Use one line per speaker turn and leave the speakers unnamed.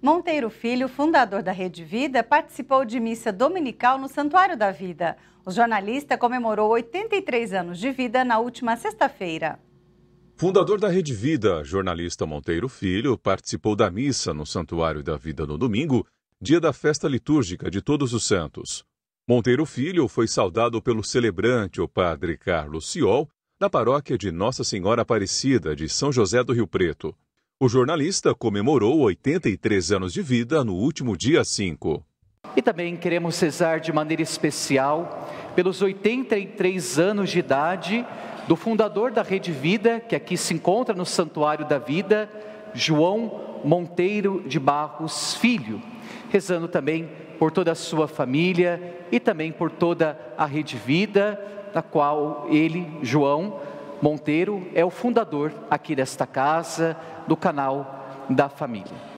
Monteiro Filho, fundador da Rede Vida, participou de missa dominical no Santuário da Vida. O jornalista comemorou 83 anos de vida na última sexta-feira.
Fundador da Rede Vida, jornalista Monteiro Filho, participou da missa no Santuário da Vida no domingo, dia da festa litúrgica de Todos os Santos. Monteiro Filho foi saudado pelo celebrante, o padre Carlos Ciol, da paróquia de Nossa Senhora Aparecida de São José do Rio Preto. O jornalista comemorou 83 anos de vida no último dia 5.
E também queremos cesar de maneira especial pelos 83 anos de idade do fundador da Rede Vida, que aqui se encontra no Santuário da Vida, João Monteiro de Barros Filho. Rezando também por toda a sua família e também por toda a Rede Vida, da qual ele, João, Monteiro é o fundador aqui desta casa, do canal da família.